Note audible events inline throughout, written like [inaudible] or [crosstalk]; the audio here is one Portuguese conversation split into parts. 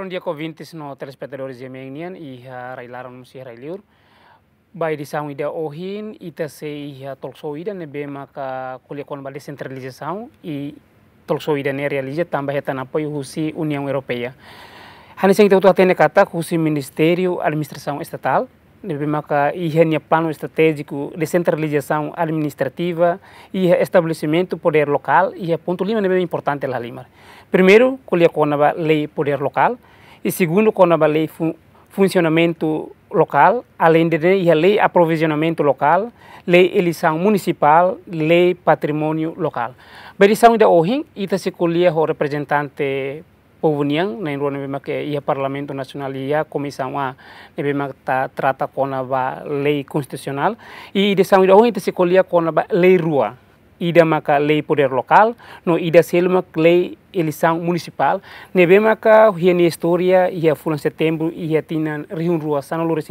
ron dia ko no telespectadores Yemenien e railaron musih railiur. Bai disang ida ohin ita se iha tolso ida nebe bem a kon balik centralização e Tolsoida ida ne realiza também heta na apoio husi União Europeia. Hani sing teutu hatene kata husi Ministério Administração Estatal nebe maka iha nia plano estratégico de centralização administrativa e estabelecimento poder local a ponto lima nebe importante lá lima. Primeiro, kuliah kon lei poder local e segundo quando a lei fun funcionamento local, além de a lei aprovisionamento local, lei eleição municipal, lei patrimônio local. Berição de Ohim, ita se colhia o representante povo niang na inruan bema ke ia parlamento nacional ia comissão a ne que ta trata com a lei constitucional e a sang de ohim se colhia com a lei rua ida maka lei poder local, no ida selma lei eleição municipal, ne bem maka hiani história ia fulan setembro ia tina rio rua sana lores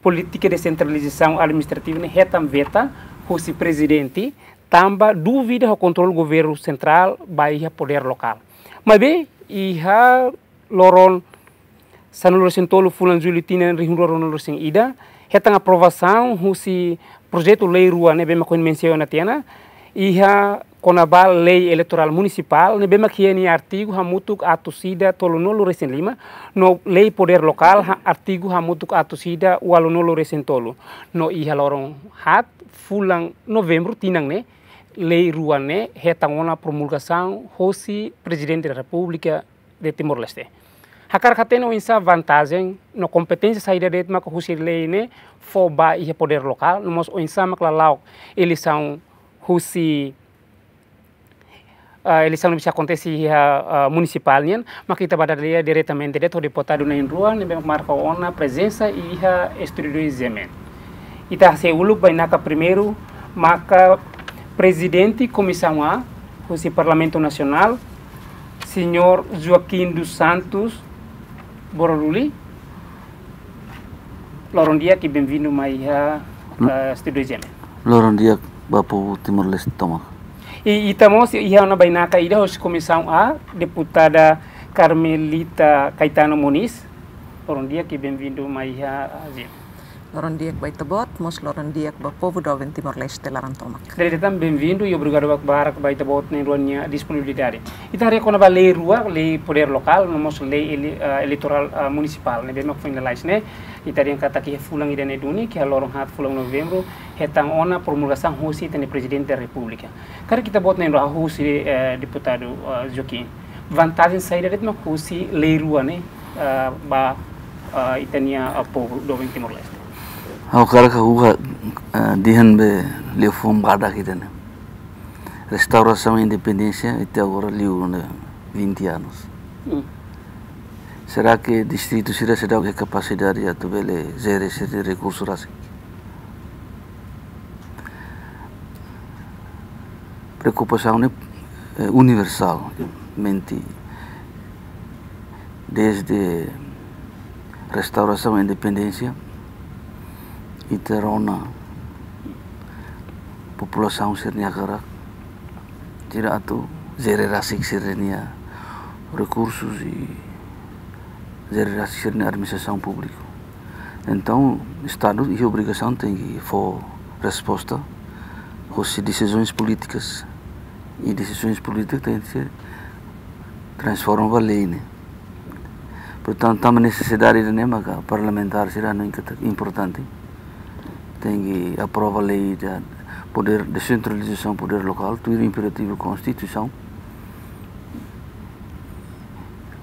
política de centralização administrativa ne hetam veta, hosi presidente, tamba dúvida o controle governo central baia poder local. Mas bem, ia loron sana lores entolo fulan julho rio riun rua sana lores ida, retang aprovação hosi projeto lei rua ne bem maka na tiana, iha konabal lei eleitoral municipal ne que é ni artigo hamutuk atusida tolonolo em lima no lei poder local ha artigo hamutuk atusida walonolo em tolo no iha lorong hat fulang novembro tinang ne lei rua ne hetangona promulgação hosi presidente da república de Timor Leste hakar katene o insa vantagem no competência saída de ma ko husi lei ne foba iha poder lokal no mos o insa maklalau ele são Rusi uh, eleição bisa acontece uh, uh, municipal nian maka kita pada dia diretamente dentro deputado na rua nem marca ona presença e a estudo do exame ita se ulu bainaka primeiro maka presidente comissão A do parlamento nacional senhor Joaquim dos Santos Boroluli Lorondia que bem-vindo mais a uh, estudo exame Lorondiak Bapu Timor Leste toma. mo si ia na naka ida hos komisaw a deputada Carmelita Caetano Muniz. Lorondiak e bem-vindo mais a Zia. Lorondiak Baitabot, mos Lorondiak Bapovo do Timor Leste Larantoma. Dari bem-vindo e brigado bak Barak Baitabot na Ironia disponibilidade. hari quando vai le rua, le poder lokal no mos le eh, eleitoral eh, municipal, ne bem fin la lais ne italian kata que fulan idane duni que lorong hat fulan novembro hetang ona promulgação husi tani presiden da republika Karena kita bot nendo husi eh, deputado uh, eh, Joaquim vantagem saída de husi leirua né uh, eh, ba uh, itania uh, povo do Timor Leste Aku kara ka huha dihan be lefum gada kita ne restauração independência até agora liu ne 20 anos. Mm. Será que distrito irá será né? eh, que capacidade de atuar zere seri recursos assim. Preocupação é universal, mente Desde restauração da independência e terona população serniagara tira atu zere rasik serenia recursos e de assistir na administração pública. Então, Estado e obrigação tem que for resposta às decisões políticas. E decisões políticas têm que ser transformadas em lei. Né? Portanto, há uma necessidade de né, parlamentar será importante. Tem que aprovar a lei de poder de do poder local, tudo imperativo da Constituição.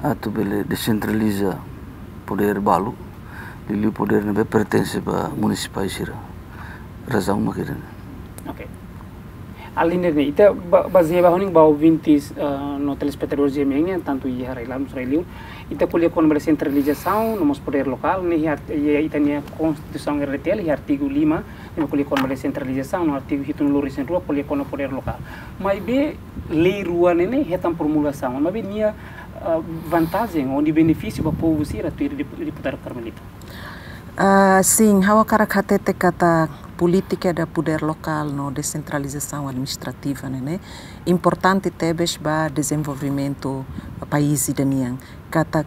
atau beli desentraliza poder balu lili poder nebe pertence ba municipal sira razang oke okay alinerne ita bazia ba honing bau vintis eh, no telespectador je mengnya tantu ye harailam sreliu ita kulia kon bele centralização no mos poder nih ne ye ita ne constituição rtl ye artigo 5 ne kulia kon bele centralização no artigo hitun lori sen rua kulia kon poder local mai be lei rua ne ne formulação mai be nia vantagem ou de benefício para o povo se atuar deputado Carmelita? Uh, sim, há karakatete kata política da poder local no descentralização administrativa né, né? importante tebes ba desenvolvimento do país daniang kata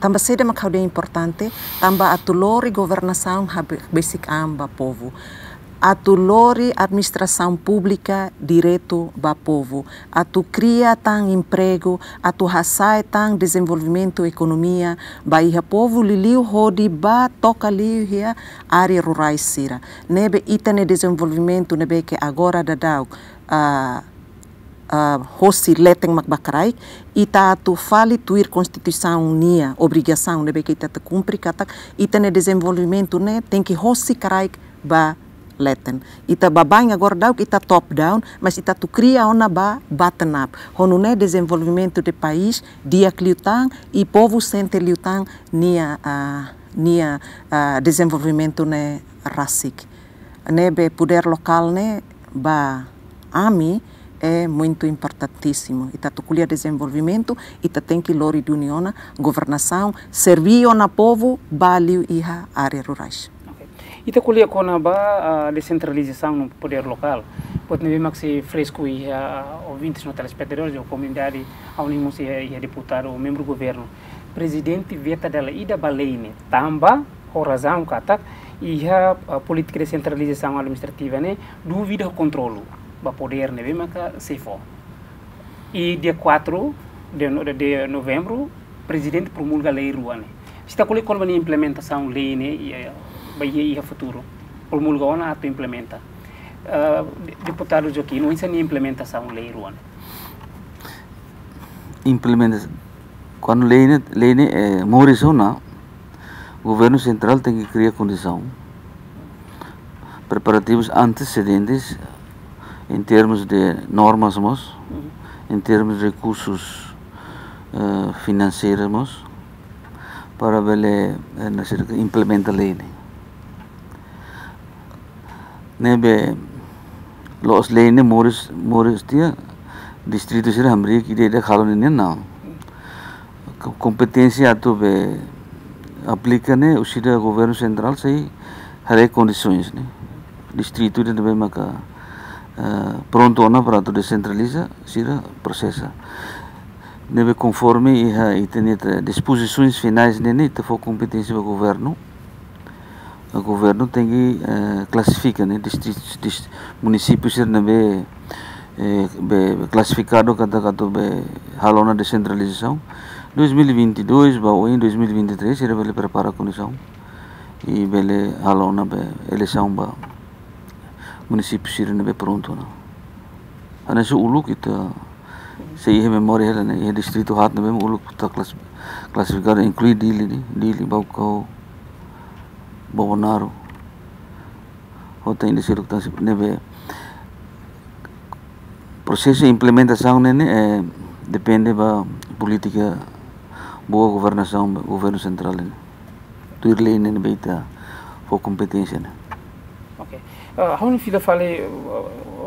tamba sede makaude importante tamba atulori governação basic amba povo a lore administração pública direto para o povo, tu cria tan emprego, a tu raçai tan desenvolvimento economia, baia povo liliu rodi ba toca liu área rural sira. Nebe itane desenvolvimento nebe que agora dadau uh, uh, hosi leteng makbakarai ita tu fali tuir constituição unia obrigação nebe que ita te cumpri katak ita ne desenvolvimento ne tem que hosi karai ba letten. Ita babanha agora dá que top down, mas ita tu cria ona ba button up. Honune desenvolvimento de país dia cliutan e povo sente liutan nia uh, nia uh, desenvolvimento ne rasik. Nebe poder local ne ba ami é muito importantíssimo. Ita tu colher desenvolvimento, ita tem que lori de união, governação, servir ao povo, balio e área rurais. Ita a cona ba a descentralização no poder local. Pode nem mais se fresco e a ouvintes no telespectadores ou comunidade ao nem se e a deputado ou membro do governo. Presidente veta dela ida baleine tamba horazão katak e a política de centralização administrativa né dúvida o controlo ba poder né bem se for. E dia 4 de, de novembro, presidente promulga a lei Ruane. Está com a implementação lei né y a futuro. Promulgou na ato implementa. Uh, ah, deputado Joaquim, não ensina implementação lei ruana. Implementação. Quando lei, lei é, eh, Maurício, não. O governo central tem que criar condição. Preparativos antecedentes en termos de normas, en em termos de recursos eh, financieros, financeiros, para ver, eh, uh, implementar lei. nebe los lene moris moris dia distrito sira hamri ki de khalo ni na competencia to be aplicane usida governo central sei hare condições né distrito de be maka pronto ona para to descentraliza sira processa nebe conforme e ha e tenet disposições finais nene te for competência do governo o governo tem que classificar eh, classifica né distritos dist, municípios também eh, be, classificado cada cada be na descentralização 2022 ou em 2023 ele vai preparar a condição e né. tá, ele halona na eleição ba município sir be pronto não ana se ulu kita se ia memória ela né é distrito hat na né, mesmo ulu tá classificado incluir dili né, dili bau kau Bolsonaro ontem ele siruk tasip neve processo de implementação nene eh, é, depende ba política boa governação do governo central nene tuir lei nene beita for competência né ok uh, eh, fila fale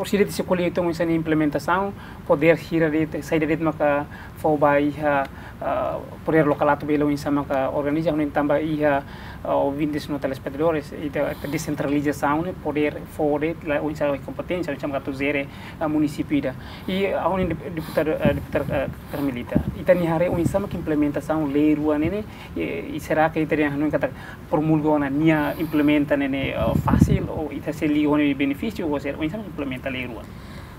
o sirete se colhe então essa implementação poder hira de sair de maka for bai uh, Uh, poder local ato belo insama ka organiza no tamba iha uh, o vindes no telespectadores e da descentralização né poder fore la o insama competência insama ka zere município da e a un deputado deputado Carmelita itani hare o insama que implementação lei rua nene e será que itani no kata promulgona nia uh, implementa nene fácil ou itaceli onde benefício ou ser o insama implementa lei rua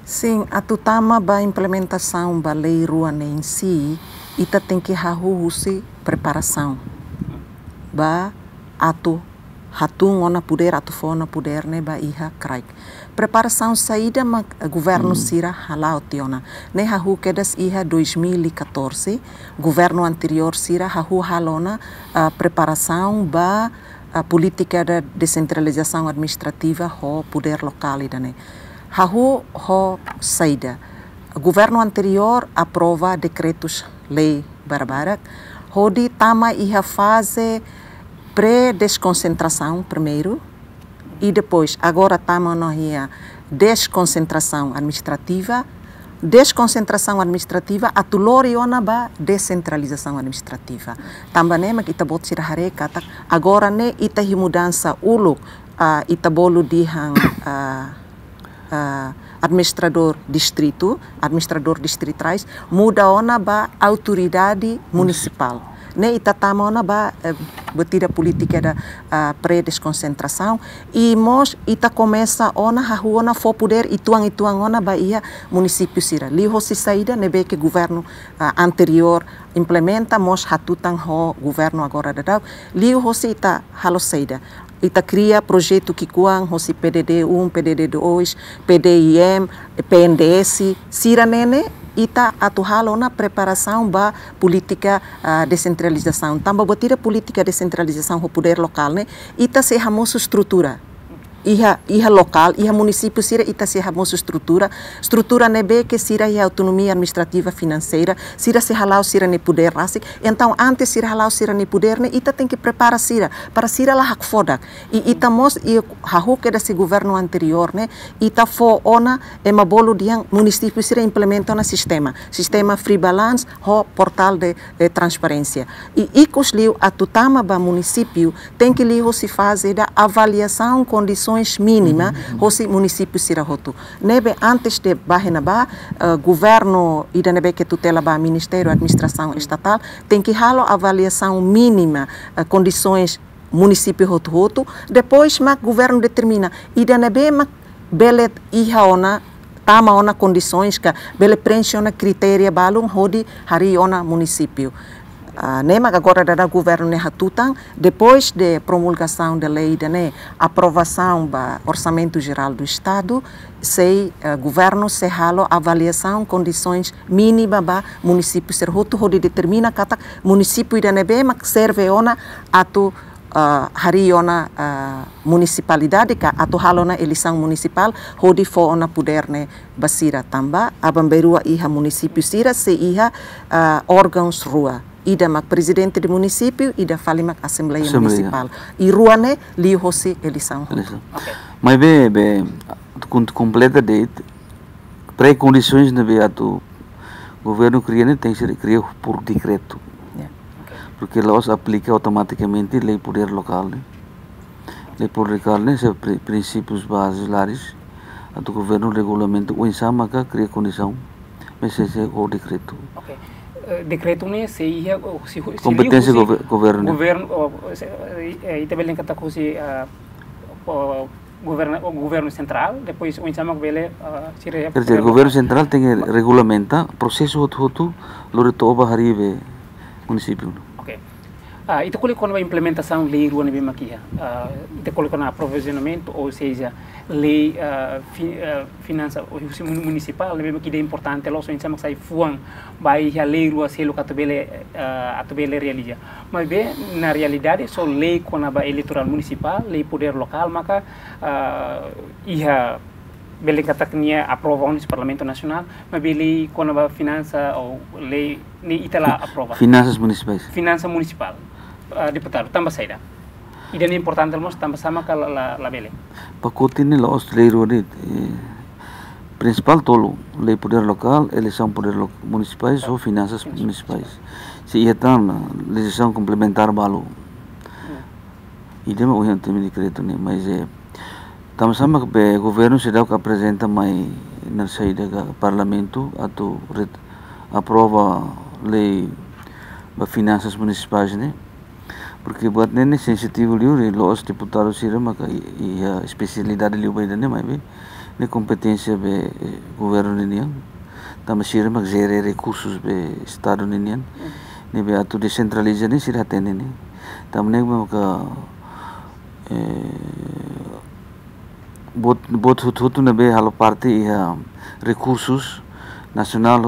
Sim, a tutama ba implementação ba lei rua nem si, Ita tem que haver preparação. Ba atu hatung ona puder atu fona puder ne ba iha kraik. Preparação saída ma governo hum. sira halau tiona. Ne rahu kedas iha 2014 governo anterior sira rahu halona a preparação ba a política da descentralização administrativa ho poder local idane. Rahu ho saída. O governo anterior aprova decretos lei Barbarak, Rodi tama ia fase pré-desconcentração primeiro e depois, agora tama nós ia desconcentração administrativa, desconcentração administrativa atulori ona ba descentralização administrativa. Tamba ne mak ita bot kata agora ne ita mudança ulu uh, ita bolu dihang uh, uh, administrador distrito, administrador distritais, muda ona ba autoridade municipal. municipal né, Itatama ona ba eh, betida política da uh, pré-desconcentração e mos ita começa ona hahuona fo poder ituang ituang ona ba ia município sira liho si saída nebe que governo anterior implementa mos hatutang ho governo agora da liho si ita halo saída Itacria, Projeto Kikuan, Rossi PDD1, PDD2, PDIM, PNDS, Siranene, ita atuhalo na preparação ba política uh, descentralização. Tamba botira política descentralização o poder local, né? Ita se hamoso estrutura iha iha local iha município sira ita se habon estrutura estrutura nebe que sira iha é autonomia administrativa financeira sira se halau sira ne poder rasik então antes sira halau sira ne poder ne né, ita tem que preparar sira para sira la hak fodak e ita mos i hahu que da se governo anterior ne né, ita fo ona e mabolo dian município sira implementa na sistema sistema free balance ho portal de, de transparência e icos liu a tutama ba município tem que liu se fazer da avaliação condições condições mínimas, uhum. o município Sirahotu. Nebe, antes de Bahenabá, uh, eh, governo e da nebe que tutela ba Ministério Administração Estatal, tem que halo avaliação mínima, uh, condições município Hotu Hotu, depois o governo determina, e da nebe, bele belet ihaona tama ona condições que bele preenche ona critéria balum hodi hari ona município. Uh, ah, nema né, agora dará governo né hatutan depois de promulgação da lei da né, aprovação do orçamento geral do estado sei uh, governo se avaliação condições mínima ba município ser hotu hodi determina kata município da nebe mak serve ona atu uh, eh, hari ona uh, municipalidade ka ato halona elisang municipal hodi fo ona puder né, basira tamba abamberua iha município sira se iha uh, órgãos rua ida mak presidente do município, ida fali mak assembleia, assembleia. municipal. E ruane li hosi eleição. Okay. Mas bem, bem, quando completa date, pré-condições na né, beato governo cria né, tem que ser criado por decreto. Yeah. Okay. Porque aplica automaticamente a lei poder local. Né? Lei poder local, né, se princípios basilares, do governo regulamento o ensama que cria condição, mas esse é o decreto. Okay. decreto ne se ia si competência governo governo e também tem que cosi governo governo central depois o chama bele sire quer dizer governo central tem regulamenta processo hotu hotu lore toba haribe município Ah, e depois quando a implementação lei rua bem aqui, ah, depois quando aprovisionamento, ou seja, lei ah, fi, ah, finança municipal, bem aqui é importante, lá só em cima sai fuan, vai a lei rua se loca tubele ah, a tubele realiza. Mas bem, na realidade só lei quando a eleitoral municipal, lei poder local, m'aka ah, ia bele kata kenia aprova onis parlamento nacional ma bele kono ba finansa ou lei ni itala aprova finanças municipais finança municipal uh, ah, diputar saída. saida idan important termos tambah sama kalau la la bele pakuti ni la austreleiro ni eh, principal tolo lei poder local eleição poder lo, municipais ou finanças municipais se ia tam legislação complementar balu idem o gente me decreto ni mas é tam sama que o governo se dá que apresenta mai na saída do parlamento atu aprova lei para finanças municipais né nene sensitivo liure los diputado sire maka ia especialidade liu baidane mai be ne kompetensi be governo ninian tama sire mak zere recursos be estado yang ne be atu decentraliza ne sire hatene ne tama ne maka eh, bot bot hut hutu ne be halo parte ia nasional nacional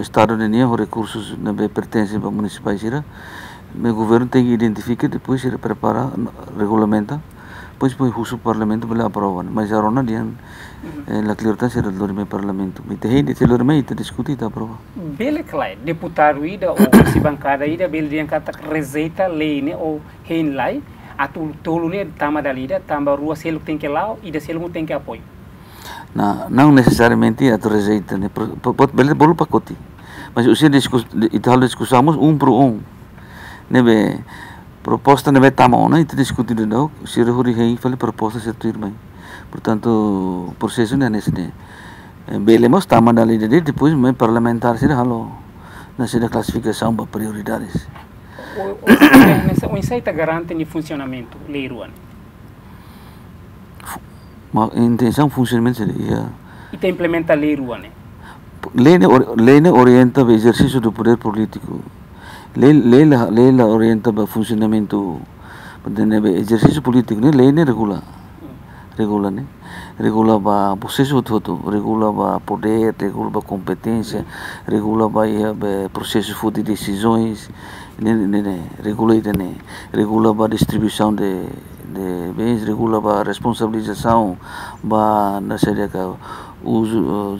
estado yang ho recursos ne be pertensi be municipais sire o governo tem que identificar, depois prepara, regulamenta, depois põe o né? uhum. eh, parlamento para aprovar. Mas já não dian, la clarta será do meu parlamento. Me tem de ser do meu, te discutir, te aprovar. Bele claro, deputado ida ou [coughs] se bancada ida, bele dian kata receita lei, né, ou hein lai, atul tolu ne tama dalida, tamba rua selo tem que lá, ida selo tem que apoio. na não necessariamente a receita, né, pode bele bolo pacote. Mas o se discussamos um por um nebe proposta nebe tamona e discutido não se hori rei fale proposta se irmã portanto o processo não é nesse de belemos tamana ali de depois me parlamentar se halo na se classificação para prioridades o insight garante o funcionamento leiruan ma intenção funcionamento seria e te implementa leiruan lei eh? lei orienta o exercício do poder político leila ley orienta para funcionamento para ejercicio político ni ley ni regula regula né regula para proceso todo regula para poder regula para competência regula para processo de decisões né regula né regula para distribuição de de bens regula para responsabilização para na série que uso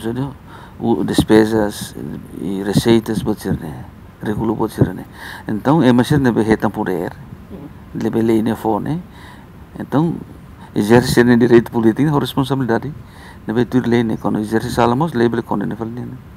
uh, despesas e receitas para regulo po sirane então e masir ne beheta purer lebele ine fone então exercer ne direito político a responsabilidade ne betur lene kono exercer salamos lebele kono ne falne